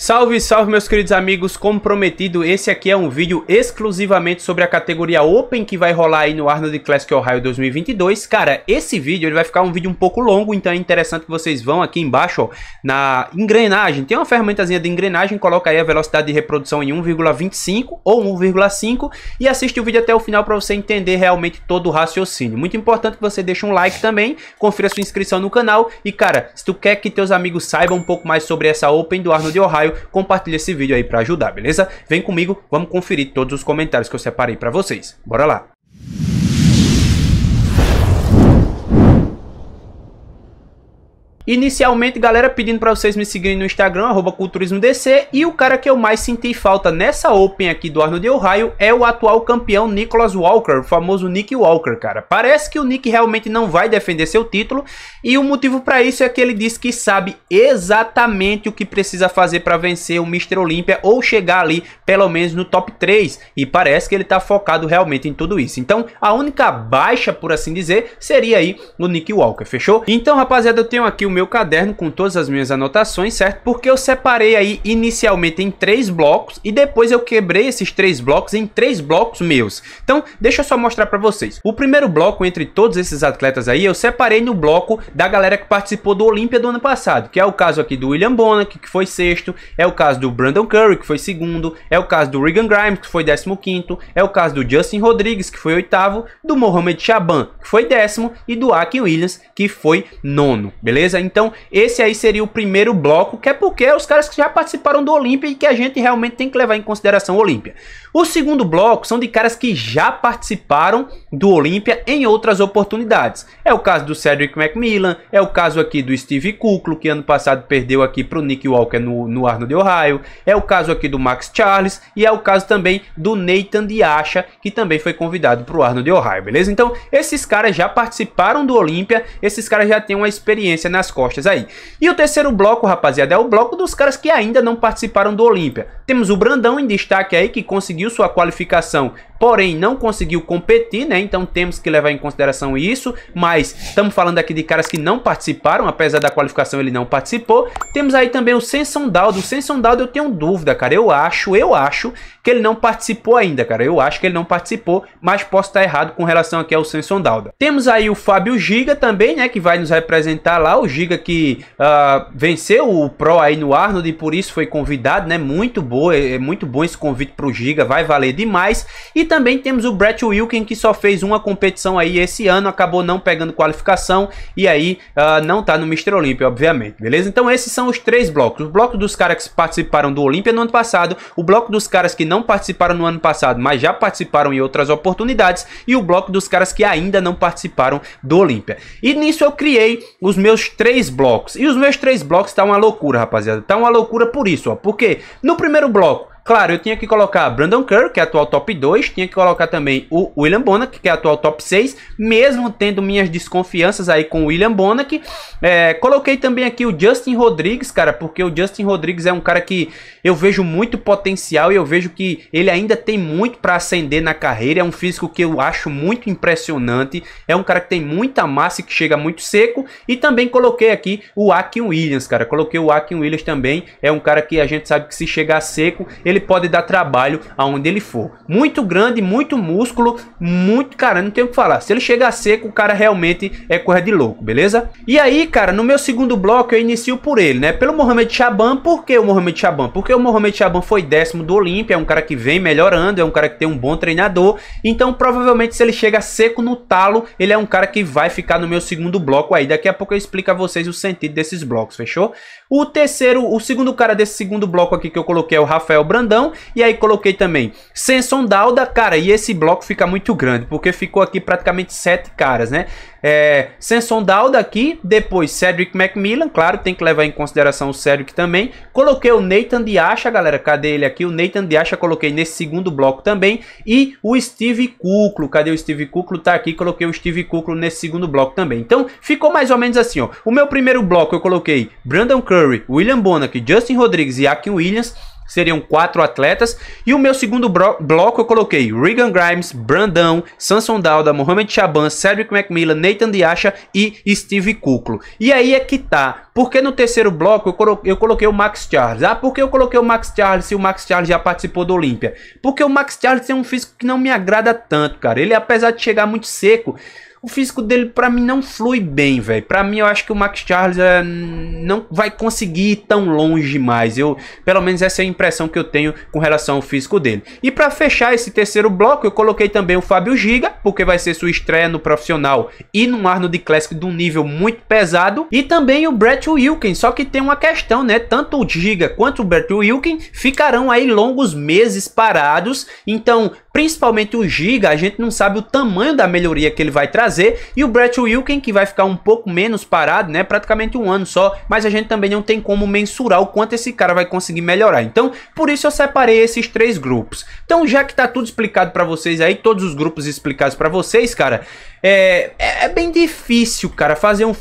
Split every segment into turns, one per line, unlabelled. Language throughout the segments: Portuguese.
Salve, salve meus queridos amigos, como prometido, esse aqui é um vídeo exclusivamente sobre a categoria Open que vai rolar aí no Arnold Classic Ohio 2022. Cara, esse vídeo ele vai ficar um vídeo um pouco longo, então é interessante que vocês vão aqui embaixo ó, na engrenagem. Tem uma ferramentazinha de engrenagem, coloca aí a velocidade de reprodução em 1,25 ou 1,5 e assiste o vídeo até o final para você entender realmente todo o raciocínio. Muito importante que você deixe um like também, confira sua inscrição no canal e cara, se tu quer que teus amigos saibam um pouco mais sobre essa Open do Arnold Ohio, Compartilhe compartilha esse vídeo aí para ajudar, beleza? Vem comigo, vamos conferir todos os comentários que eu separei para vocês. Bora lá! Inicialmente, galera, pedindo para vocês me seguirem no Instagram, arroba culturismodc. E o cara que eu mais senti falta nessa Open aqui do Arnold de Ohio é o atual campeão Nicholas Walker, o famoso Nick Walker, cara. Parece que o Nick realmente não vai defender seu título. E o motivo para isso é que ele disse que sabe exatamente o que precisa fazer para vencer o Mr. Olympia ou chegar ali pelo menos no top 3. E parece que ele tá focado realmente em tudo isso. Então, a única baixa, por assim dizer, seria aí no Nick Walker, fechou? Então, rapaziada, eu tenho aqui o meu meu caderno com todas as minhas anotações, certo? Porque eu separei aí inicialmente em três blocos e depois eu quebrei esses três blocos em três blocos meus. Então, deixa eu só mostrar para vocês. O primeiro bloco entre todos esses atletas aí, eu separei no bloco da galera que participou do Olímpia do ano passado, que é o caso aqui do William Bonac, que foi sexto, é o caso do Brandon Curry, que foi segundo, é o caso do Regan Grimes, que foi décimo quinto, é o caso do Justin Rodrigues, que foi oitavo, do Mohamed Chaban, que foi décimo, e do Akin Williams, que foi nono, beleza? Então, esse aí seria o primeiro bloco, que é porque os caras que já participaram do Olímpia e que a gente realmente tem que levar em consideração o Olímpia. O segundo bloco são de caras que já participaram do Olímpia em outras oportunidades. É o caso do Cedric McMillan, é o caso aqui do Steve Kuklo, que ano passado perdeu aqui para o Nick Walker no, no de Ohio, é o caso aqui do Max Charles e é o caso também do Nathan Diacha, que também foi convidado para o Arnold Ohio, beleza? Então, esses caras já participaram do Olímpia, esses caras já têm uma experiência nas as costas aí. E o terceiro bloco, rapaziada, é o bloco dos caras que ainda não participaram do Olímpia. Temos o Brandão em destaque aí, que conseguiu sua qualificação, porém não conseguiu competir, né? Então temos que levar em consideração isso, mas estamos falando aqui de caras que não participaram, apesar da qualificação ele não participou. Temos aí também o Senson Daldo. O Senson Daldo eu tenho dúvida, cara. Eu acho, eu acho que ele não participou ainda, cara. Eu acho que ele não participou, mas posso estar errado com relação aqui ao Senson Daldo. Temos aí o Fábio Giga também, né, que vai nos representar lá, o Giga Giga que uh, venceu o Pro aí no Arnold e por isso foi convidado, né? Muito boa, é, é muito bom esse convite pro Giga, vai valer demais. E também temos o Brett Wilkin que só fez uma competição aí esse ano, acabou não pegando qualificação e aí uh, não tá no Mr. Olímpia, obviamente, beleza? Então esses são os três blocos. O bloco dos caras que participaram do Olímpia no ano passado, o bloco dos caras que não participaram no ano passado, mas já participaram em outras oportunidades e o bloco dos caras que ainda não participaram do Olímpia. E nisso eu criei os meus três três blocos. E os meus três blocos tá uma loucura, rapaziada. Tá uma loucura por isso, ó. Porque no primeiro bloco Claro, eu tinha que colocar Brandon Kerr, que é atual top 2, tinha que colocar também o William Bonac, que é atual top 6, mesmo tendo minhas desconfianças aí com o William Bonac. É, coloquei também aqui o Justin Rodrigues, cara, porque o Justin Rodrigues é um cara que eu vejo muito potencial e eu vejo que ele ainda tem muito para ascender na carreira. É um físico que eu acho muito impressionante, é um cara que tem muita massa e que chega muito seco. E também coloquei aqui o Akin Williams, cara. Coloquei o Akin Williams também, é um cara que a gente sabe que se chegar seco, ele ele pode dar trabalho aonde ele for. Muito grande, muito músculo, muito, cara, não tem o que falar. Se ele chegar seco, o cara realmente é coisa de louco, beleza? E aí, cara, no meu segundo bloco eu inicio por ele, né? Pelo Mohamed Chaban, por que o Mohamed Chaban? Porque o Mohamed Chaban foi décimo do Olímpia, é um cara que vem melhorando, é um cara que tem um bom treinador, então provavelmente se ele chega seco no talo, ele é um cara que vai ficar no meu segundo bloco aí. Daqui a pouco eu explico a vocês o sentido desses blocos, fechou? O terceiro, o segundo cara desse segundo bloco aqui que eu coloquei é o Rafael Brandão, grandão. E aí coloquei também Senson Dauda, cara, e esse bloco fica muito grande, porque ficou aqui praticamente sete caras, né? É, Senson Dauda aqui, depois Cedric Macmillan, claro, tem que levar em consideração o Cedric também. Coloquei o Nathan Acha, galera, cadê ele aqui? O Nathan Acha coloquei nesse segundo bloco também. E o Steve Kuklo, cadê o Steve Kuklo? Tá aqui, coloquei o Steve Kuklo nesse segundo bloco também. Então, ficou mais ou menos assim, ó. O meu primeiro bloco eu coloquei Brandon Curry, William Bonac, Justin Rodrigues e Akin Williams seriam quatro atletas. E o meu segundo bloco eu coloquei Regan Grimes, Brandão, Samson Dauda, Mohamed Chaban, Cedric McMillan, Nathan Diasha e Steve Kuklo. E aí é que tá. Porque no terceiro bloco eu coloquei o Max Charles? Ah, por que eu coloquei o Max Charles se o Max Charles já participou do Olímpia? Porque o Max Charles é um físico que não me agrada tanto, cara. Ele, apesar de chegar muito seco, o físico dele para mim não flui bem, velho. Para mim eu acho que o Max Charles é, não vai conseguir ir tão longe mais. Eu, pelo menos essa é a impressão que eu tenho com relação ao físico dele. E para fechar esse terceiro bloco, eu coloquei também o Fábio Giga, porque vai ser sua estreia no profissional e num Arnold Classic de um nível muito pesado, e também o Brett Wilkins, só que tem uma questão, né? Tanto o Giga quanto o Brett Wilkins ficarão aí longos meses parados, então Principalmente o Giga, a gente não sabe o tamanho da melhoria que ele vai trazer. E o Brett Wilkin, que vai ficar um pouco menos parado, né? Praticamente um ano só. Mas a gente também não tem como mensurar o quanto esse cara vai conseguir melhorar. Então, por isso eu separei esses três grupos. Então, já que tá tudo explicado para vocês aí, todos os grupos explicados para vocês, cara, é, é, é, bem difícil, cara, fazer um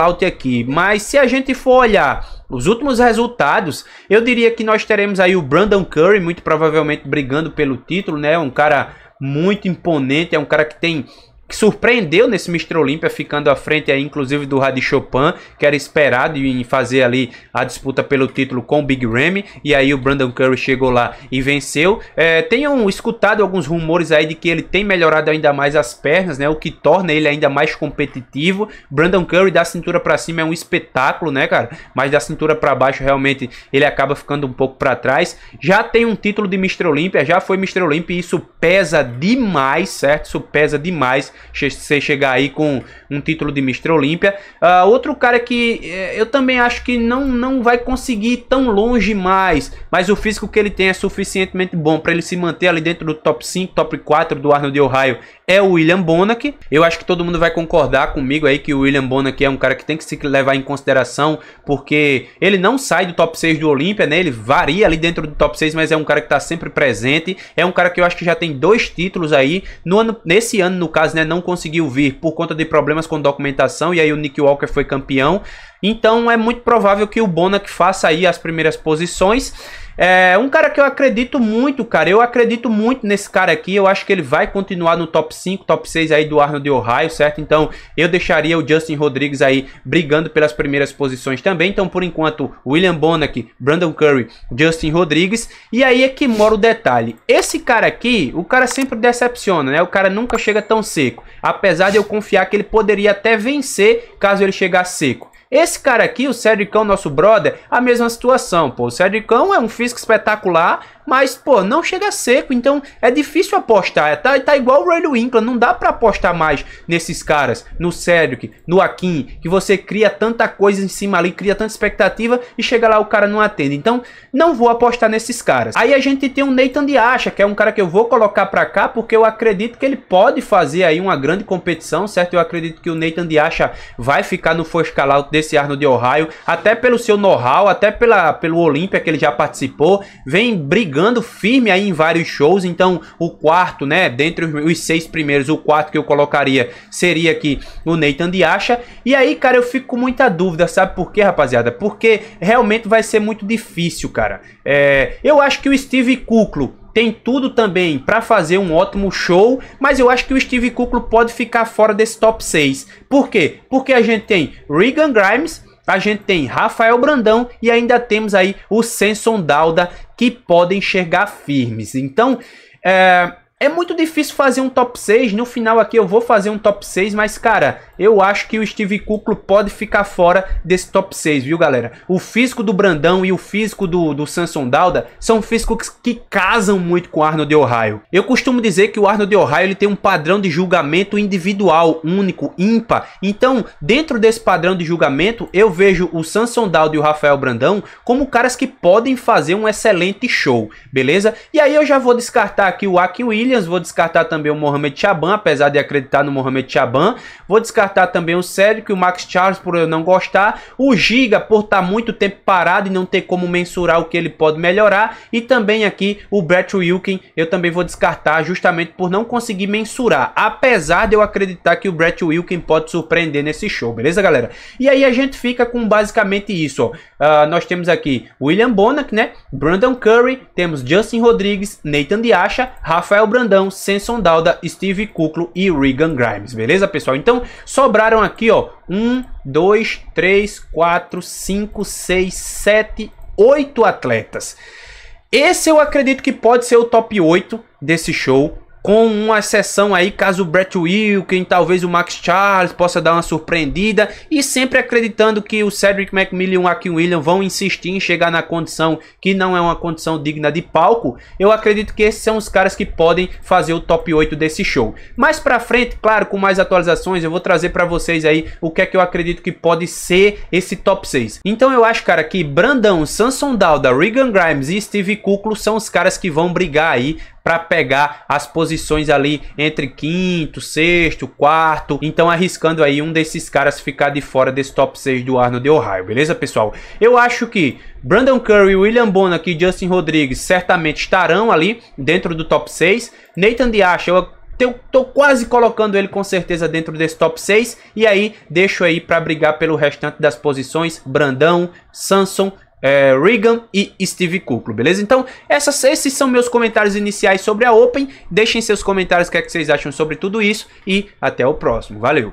out aqui. Mas se a gente for olhar os últimos resultados, eu diria que nós teremos aí o Brandon Curry, muito provavelmente brigando pelo título, né? Um cara muito imponente, é um cara que tem que surpreendeu nesse Mr. Olímpia, ficando à frente aí, inclusive do Rádio Chopin, que era esperado em fazer ali a disputa pelo título com o Big Ramy, e aí o Brandon Curry chegou lá e venceu. É, tenham escutado alguns rumores aí de que ele tem melhorado ainda mais as pernas, né, o que torna ele ainda mais competitivo. Brandon Curry da cintura para cima é um espetáculo, né, cara? Mas da cintura para baixo realmente ele acaba ficando um pouco para trás. Já tem um título de Mr. Olímpia, já foi Mr. Olímpia e isso pesa demais, certo? Isso pesa demais você chegar aí com um título de Mr. Olímpia. Uh, outro cara que eh, eu também acho que não, não vai conseguir ir tão longe mais, mas o físico que ele tem é suficientemente bom para ele se manter ali dentro do top 5, top 4 do Arnold de Ohio é o William Bonac. Eu acho que todo mundo vai concordar comigo aí que o William Bonac é um cara que tem que se levar em consideração, porque ele não sai do top 6 do Olímpia, né? Ele varia ali dentro do top 6, mas é um cara que tá sempre presente. É um cara que eu acho que já tem dois títulos aí. No ano, nesse ano, no caso, né, não conseguiu vir por conta de problemas com documentação, e aí o Nick Walker foi campeão. Então é muito provável que o Bonac faça aí as primeiras posições. É um cara que eu acredito muito, cara. Eu acredito muito nesse cara aqui. Eu acho que ele vai continuar no top 5, top 6 aí do Arnold de Ohio, certo? Então eu deixaria o Justin Rodrigues aí brigando pelas primeiras posições também. Então por enquanto, William Bonack Brandon Curry, Justin Rodrigues. E aí é que mora o detalhe. Esse cara aqui, o cara sempre decepciona, né? O cara nunca chega tão seco. Apesar de eu confiar que ele poderia até vencer caso ele chegar seco. Esse cara aqui, o Cedricão, nosso brother, a mesma situação, pô. O Cedricão é um físico espetacular, mas, pô, não chega seco, então é difícil apostar. É, tá, tá igual o Ray Winkler, não dá para apostar mais nesses caras, no Cedric, no Akin, que você cria tanta coisa em cima ali, cria tanta expectativa e chega lá o cara não atende. Então, não vou apostar nesses caras. Aí a gente tem o Nathan de Acha, que é um cara que eu vou colocar para cá porque eu acredito que ele pode fazer aí uma grande competição, certo? Eu acredito que o Nathan de Acha vai ficar no first call desse Arnold de Ohio, até pelo seu know-how, até pela, pelo Olímpia que ele já participou, vem brigando chegando firme aí em vários shows, então o quarto, né, dentre os seis primeiros, o quarto que eu colocaria seria aqui o Nathan Acha E aí, cara, eu fico com muita dúvida, sabe por quê, rapaziada? Porque realmente vai ser muito difícil, cara. É, eu acho que o Steve Kuklo tem tudo também para fazer um ótimo show, mas eu acho que o Steve Kuklo pode ficar fora desse top 6. Por quê? Porque a gente tem Regan Grimes, a gente tem Rafael Brandão e ainda temos aí o Senson Dauda que podem enxergar firmes. Então, é, é muito difícil fazer um top 6. No final aqui eu vou fazer um top 6, mas cara, eu acho que o Steve Kuklo pode ficar fora desse top 6, viu, galera? O físico do Brandão e o físico do, do Samson Dauda são físicos que casam muito com o Arnold de Ohio. Eu costumo dizer que o Arnold de Ohio ele tem um padrão de julgamento individual, único, ímpar. Então, dentro desse padrão de julgamento, eu vejo o Samson Dauda e o Rafael Brandão como caras que podem fazer um excelente show, beleza? E aí eu já vou descartar aqui o Aki Williams, vou descartar também o Mohamed Chaban, apesar de acreditar no Mohamed Chaban, vou descartar descartar também o Cedric, o Max Charles por eu não gostar, o Giga por estar tá muito tempo parado e não ter como mensurar o que ele pode melhorar, e também aqui o Brett Wilkin eu também vou descartar justamente por não conseguir mensurar, apesar de eu acreditar que o Brett Wilkin pode surpreender nesse show, beleza galera? E aí a gente fica com basicamente isso, uh, nós temos aqui William Bonac, né? Brandon Curry, temos Justin Rodrigues, Nathan Diacha, Rafael Brandão, Senson Dauda, Steve Kuklo e Regan Grimes, beleza pessoal? Então, Sobraram aqui, ó. 1, 2, 3, 4, 5, 6, 7, 8 atletas. Esse eu acredito que pode ser o top 8 desse show com uma exceção aí caso o Brett Wilkin, talvez o Max Charles possa dar uma surpreendida e sempre acreditando que o Cedric McMillan e o Akin William vão insistir em chegar na condição que não é uma condição digna de palco, eu acredito que esses são os caras que podem fazer o top 8 desse show. Mais pra frente, claro, com mais atualizações, eu vou trazer pra vocês aí o que é que eu acredito que pode ser esse top 6. Então eu acho, cara, que Brandão, Samson Dauda, Regan Grimes e Steve Kuklo são os caras que vão brigar aí para pegar as posições ali entre quinto, sexto, quarto. Então arriscando aí um desses caras ficar de fora desse top 6 do Arnold de Ohio, beleza pessoal? Eu acho que Brandon Curry, William Bonac e Justin Rodrigues certamente estarão ali dentro do top 6. Nathan Diash, eu eu tô quase colocando ele com certeza dentro desse top 6. E aí, deixo aí para brigar pelo restante das posições. Brandão, Samson, é, Reagan e Steve Kuklo, beleza? Então, essas, esses são meus comentários iniciais sobre a Open. Deixem seus comentários o que, é que vocês acham sobre tudo isso e até o próximo. Valeu!